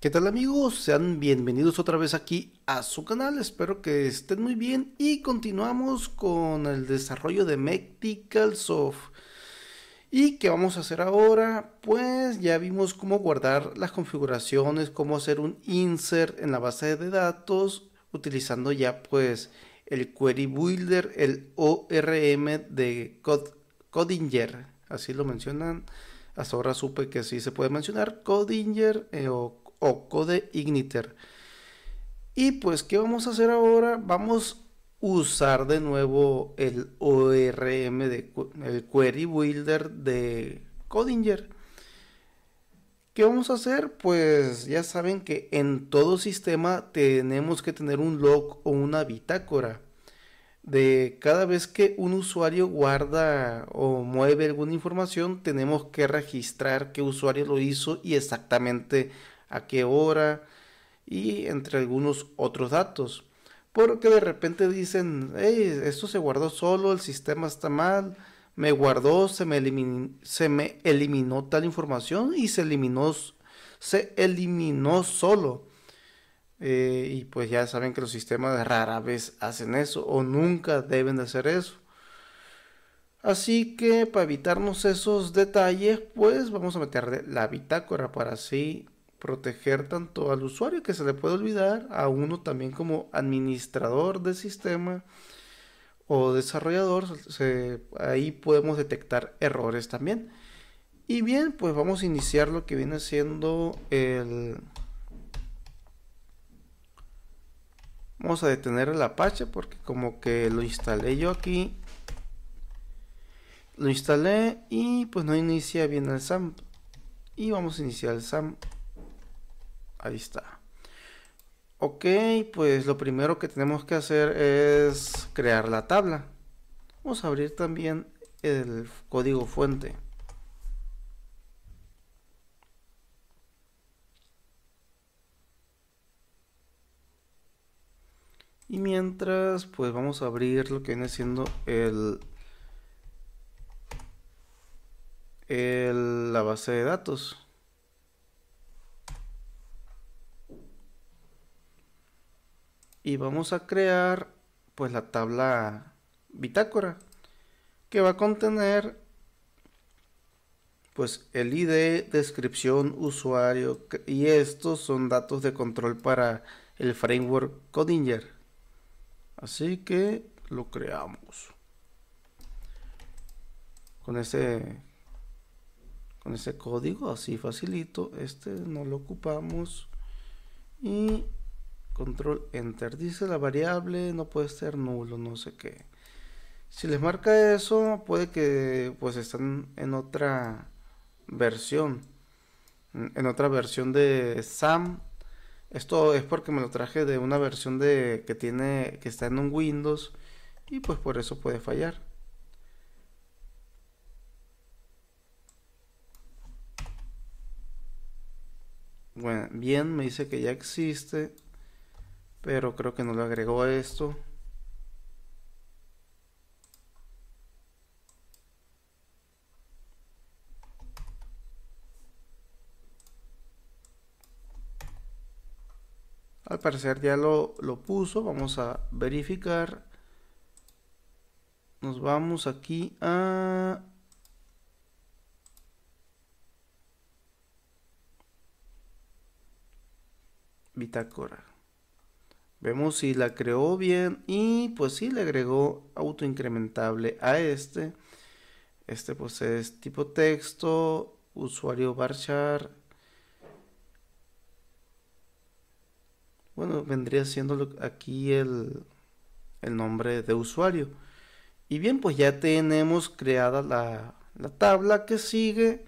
¿Qué tal amigos? Sean bienvenidos otra vez aquí a su canal, espero que estén muy bien y continuamos con el desarrollo de Mectical ¿Y qué vamos a hacer ahora? Pues ya vimos cómo guardar las configuraciones, cómo hacer un insert en la base de datos utilizando ya pues el Query Builder, el ORM de Codinger, así lo mencionan hasta ahora supe que sí se puede mencionar Codinger eh, o o code igniter. Y pues, ¿qué vamos a hacer ahora? Vamos a usar de nuevo el ORM, de, el Query Builder de Codinger. ¿Qué vamos a hacer? Pues ya saben que en todo sistema tenemos que tener un log o una bitácora. De cada vez que un usuario guarda o mueve alguna información, tenemos que registrar qué usuario lo hizo y exactamente a qué hora y entre algunos otros datos. Porque de repente dicen, esto se guardó solo, el sistema está mal, me guardó, se me, eliminó, se me eliminó tal información y se eliminó, se eliminó solo. Eh, y pues ya saben que los sistemas rara vez hacen eso o nunca deben de hacer eso. Así que para evitarnos esos detalles, pues vamos a meter la bitácora para así proteger tanto al usuario que se le puede olvidar, a uno también como administrador del sistema o desarrollador, ahí podemos detectar errores también. Y bien, pues vamos a iniciar lo que viene siendo el... Vamos a detener el Apache porque como que lo instalé yo aquí. Lo instalé y pues no inicia bien el SAM. Y vamos a iniciar el SAM. Ahí está. Ok, pues lo primero que tenemos que hacer es crear la tabla. Vamos a abrir también el código fuente. Y mientras, pues vamos a abrir lo que viene siendo el, la base de datos. y vamos a crear pues la tabla bitácora que va a contener pues el ID, descripción, usuario y estos son datos de control para el framework Codinger. Así que lo creamos. Con ese con ese código así facilito, este no lo ocupamos y Control Enter. Dice la variable no puede ser nulo, no sé qué. Si les marca eso, puede que pues están en otra versión. En otra versión de SAM. Esto es porque me lo traje de una versión de que tiene que está en un Windows y pues por eso puede fallar. Bueno, bien, me dice que ya existe. Pero creo que no lo agregó a esto. Al parecer ya lo, lo puso. Vamos a verificar. Nos vamos aquí a bitácora. Vemos si la creó bien y pues sí le agregó autoincrementable a este. Este pues es tipo texto, usuario varchar. Bueno, vendría siendo aquí el, nombre de usuario. Y bien, pues ya tenemos creada la, la tabla que sigue.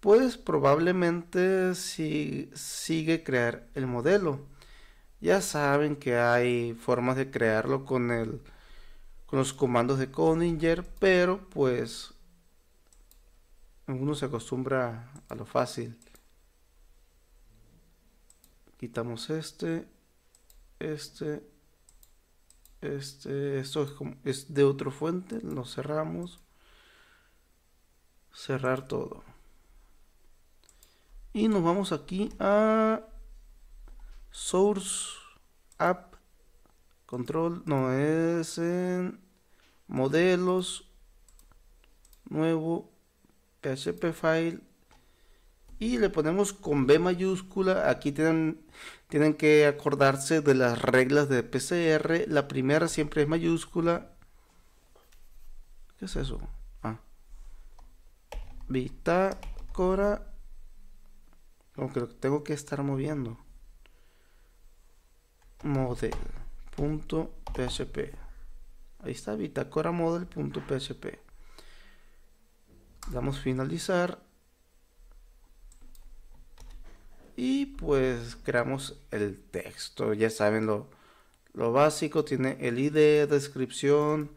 Pues probablemente si, sigue crear el modelo. Ya saben que hay formas de crearlo con el con los comandos de Coninger, pero pues uno se acostumbra a lo fácil. Quitamos este, este, este, esto es, es de otro fuente, lo cerramos. Cerrar todo. Y nos vamos aquí a Source App Control, no es en modelos, nuevo, PHP file y le ponemos con B mayúscula. Aquí tienen, tienen que acordarse de las reglas de PCR. La primera siempre es mayúscula. ¿Qué es eso? Ah. Bitácora. Como que tengo que estar moviendo model.php, Ahí está, bitácora model.php, Damos finalizar. Y pues creamos el texto. Ya saben lo, básico. Tiene el ID, descripción.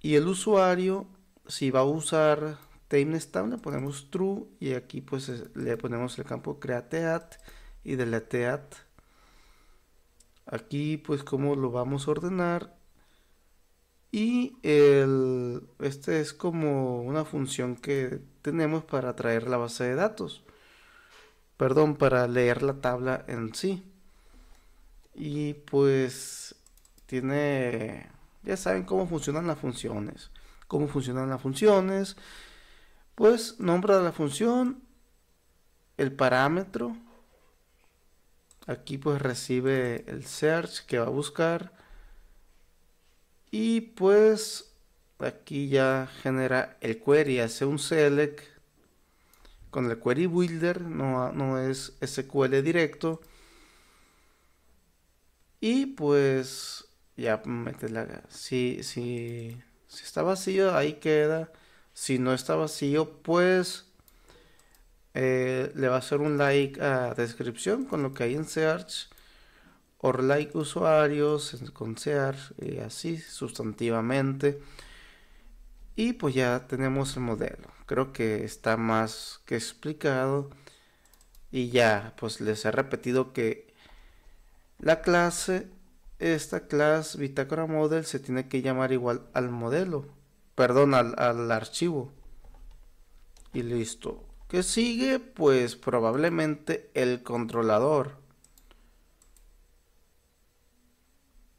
Y el usuario, si va a usar timestamp, le ponemos true. Y aquí pues le ponemos el campo createat y deleteat Aquí pues cómo lo vamos a ordenar. Y el, este es como una función que tenemos para traer la base de datos. Perdón, para leer la tabla en sí. Y pues tiene... Ya saben cómo funcionan las funciones. Cómo funcionan las funciones. Pues nombra la función, el parámetro, Aquí pues recibe el search que va a buscar. Y pues aquí ya genera el query, hace un select con el query builder, no, no es SQL directo. Y pues ya mete la... si, si está vacío, ahí queda. Si no está vacío, pues eh, le va a hacer un like a descripción con lo que hay en search or like usuarios con search y así sustantivamente y pues ya tenemos el modelo creo que está más que explicado y ya pues les he repetido que la clase esta clase bitácora model se tiene que llamar igual al modelo perdón al, al archivo y listo sigue? Pues probablemente el controlador.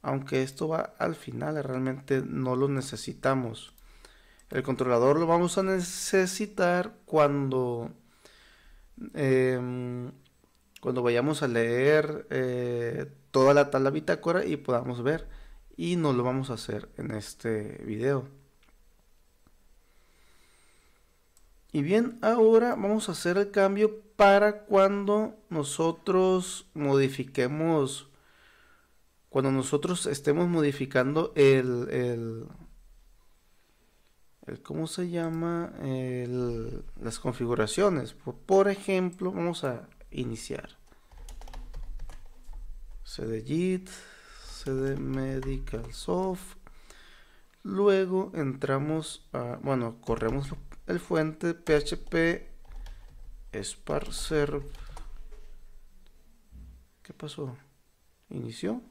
Aunque esto va al final, realmente no lo necesitamos. El controlador lo vamos a necesitar cuando... Em, cuando vayamos a leer eh, toda la tabla bitácora y podamos ver. Y no lo vamos a hacer en este video. Y bien, ahora vamos a hacer el cambio para cuando nosotros modifiquemos, cuando nosotros estemos modificando el, el, ¿cómo se llama? las configuraciones. Por, ejemplo, vamos a iniciar. medical soft Luego entramos a, bueno, corremos el fuente php sparser ¿qué pasó? inició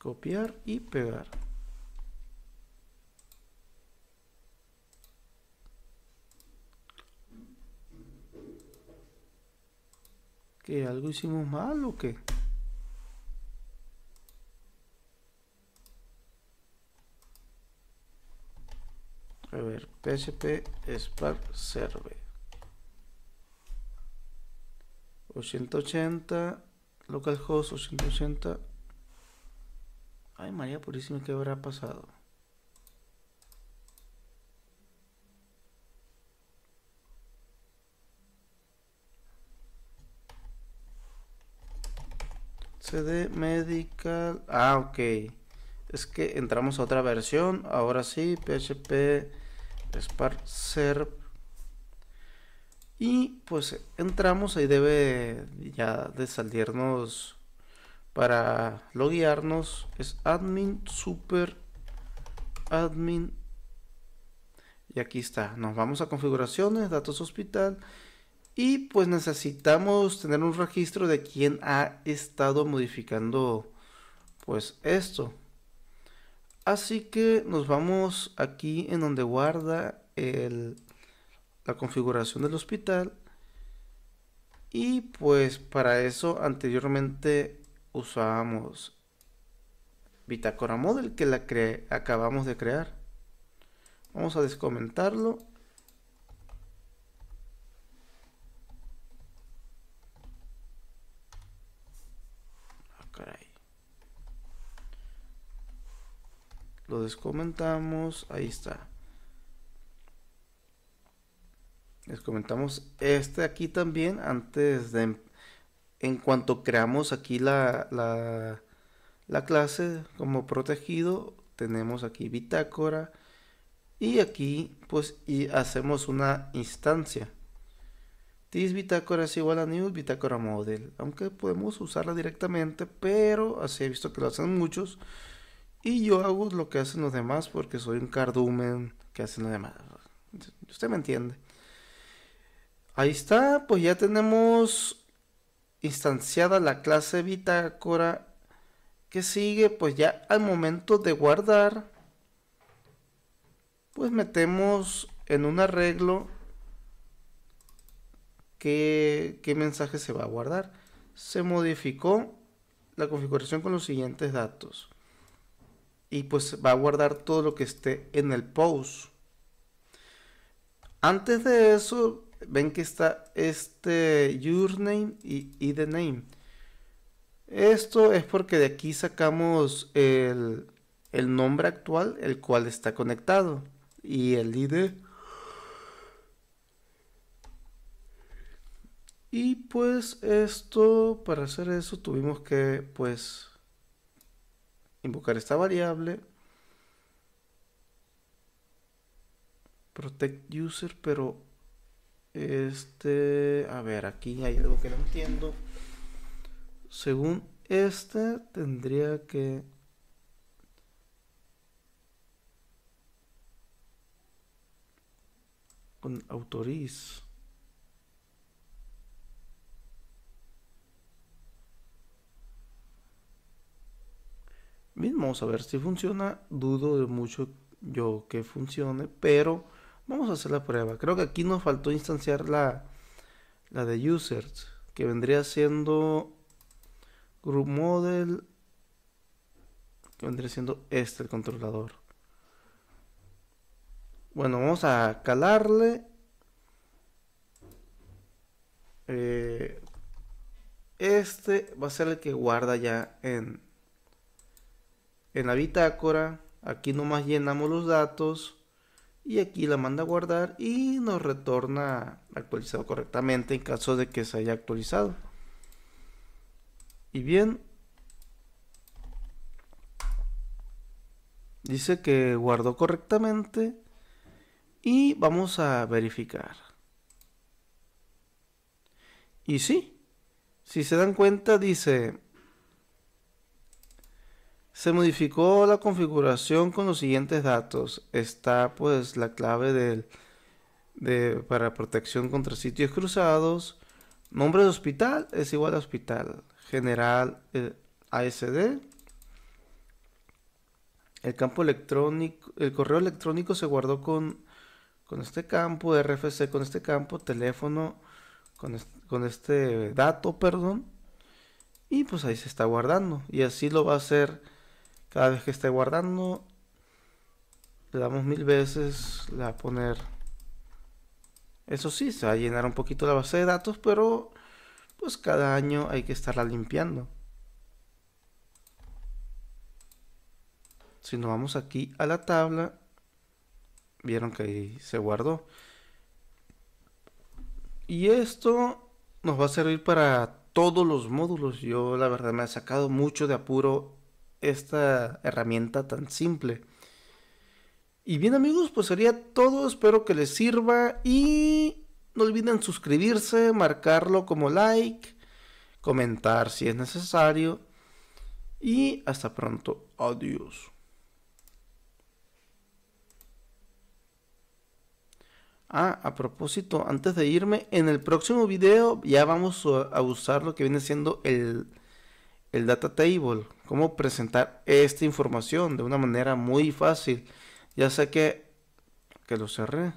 copiar y pegar ¿que algo hicimos mal o qué? php spark server 880 localhost 880 ay maría purísima que habrá pasado cd medical ah ok es que entramos a otra versión ahora sí php serp y pues entramos, ahí debe ya de salirnos para loguearnos. Es admin super admin. Y aquí está. Nos vamos a configuraciones, datos hospital. Y pues necesitamos tener un registro de quién ha estado modificando pues esto. Así que nos vamos aquí en donde guarda la configuración del hospital. Y pues para eso anteriormente usábamos bitácora model que la acabamos de crear. Vamos a descomentarlo comentamos Ahí está. Les comentamos este aquí también antes de... En cuanto creamos aquí la, la, clase como protegido, tenemos aquí bitácora. Y aquí pues y hacemos una instancia. This bitácora es igual a new bitácora model. Aunque podemos usarla directamente, pero así he visto que lo hacen muchos y yo hago lo que hacen los demás porque soy un cardumen que hacen los demás. Usted me entiende. Ahí está, pues ya tenemos instanciada la clase bitácora que sigue, pues ya al momento de guardar, pues metemos en un arreglo qué, qué, mensaje se va a guardar. Se modificó la configuración con los siguientes datos y pues va a guardar todo lo que esté en el post. Antes de eso, ven que está este your y, y the name. Esto es porque de aquí sacamos el, el nombre actual, el cual está conectado, y el ID. Y pues esto, para hacer eso, tuvimos que pues invocar esta variable. Protect user, pero este, a ver, aquí hay algo que no entiendo. Según este, tendría que... Con autoriz. Vamos a ver si funciona. Dudo de mucho yo que funcione, pero vamos a hacer la prueba. Creo que aquí nos faltó instanciar la, la de users, que vendría siendo group model, que vendría siendo este el controlador. Bueno, vamos a calarle. Eh, este va a ser el que guarda ya en en la bitácora, aquí nomás llenamos los datos y aquí la manda a guardar y nos retorna actualizado correctamente en caso de que se haya actualizado. Y bien, dice que guardó correctamente y vamos a verificar. Y si si se dan cuenta dice se modificó la configuración con los siguientes datos. Está pues la clave del, de, para protección contra sitios cruzados. Nombre de hospital es igual a hospital. General eh, ASD. El campo electrónico, el correo electrónico se guardó con, con este campo, RFC con este campo, teléfono con con este dato, perdón. Y pues ahí se está guardando. Y así lo va a hacer cada vez que esté guardando le damos mil veces la poner eso sí se va a llenar un poquito la base de datos pero pues cada año hay que estarla limpiando si nos vamos aquí a la tabla vieron que ahí se guardó y esto nos va a servir para todos los módulos yo la verdad me he sacado mucho de apuro esta herramienta tan simple. Y bien amigos, pues sería todo, espero que les sirva y no olviden suscribirse, marcarlo como like, comentar si es necesario y hasta pronto, adiós. Ah, a propósito, antes de irme, en el próximo video ya vamos a usar lo que viene siendo el el data table, cómo presentar esta información de una manera muy fácil. Ya sé que, que lo cerré.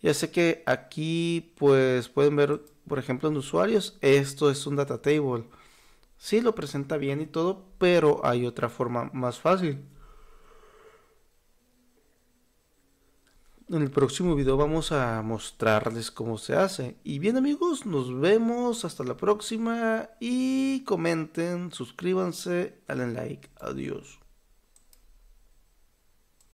Ya sé que aquí pues pueden ver, por ejemplo, en usuarios, esto es un data table. Sí lo presenta bien y todo, pero hay otra forma más fácil. En el próximo video vamos a mostrarles cómo se hace. Y bien amigos, nos vemos hasta la próxima y comenten, suscríbanse, den like, adiós.